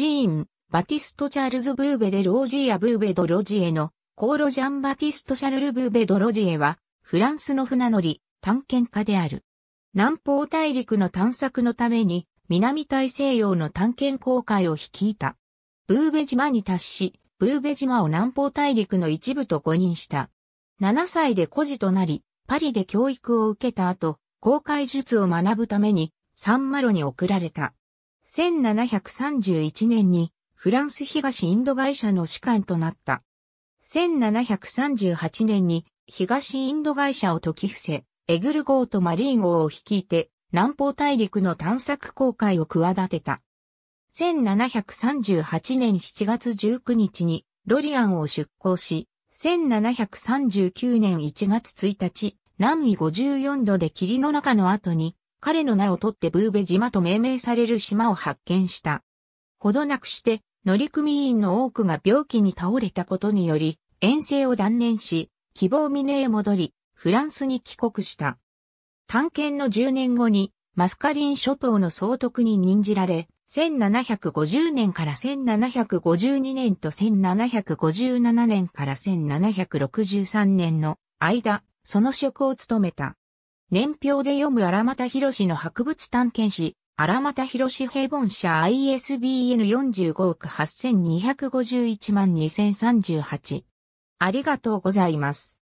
ジーン、バティスト・チャールズ・ブーベでロージーア・ブーベ・ド・ロジエの、コーロジャン・バティスト・シャルル・ブーベ・ド・ロジエは、フランスの船乗り、探検家である。南方大陸の探索のために、南大西洋の探検航海を率いた。ブーベ島に達し、ブーベ島を南方大陸の一部と誤認した。7歳で孤児となり、パリで教育を受けた後、航海術を学ぶために、サンマロに送られた。1731年にフランス東インド会社の士官となった。1738年に東インド会社を解き伏せ、エグル号とマリー号を率いて南方大陸の探索航海を企てた。1738年7月19日にロリアンを出港し、1739年1月1日、南緯54度で霧の中の後に彼の名をとってブーベ島と命名される島を発見した。ほどなくして、乗組員の多くが病気に倒れたことにより、遠征を断念し、希望峰へ戻り、フランスに帰国した。探検の10年後に、マスカリン諸島の総督に任じられ、1750年から1752年と1757年から1763年の間、その職を務めた。年表で読む荒又博の博物探検誌、荒又博平凡社 ISBN 45億8251万2038。ありがとうございます。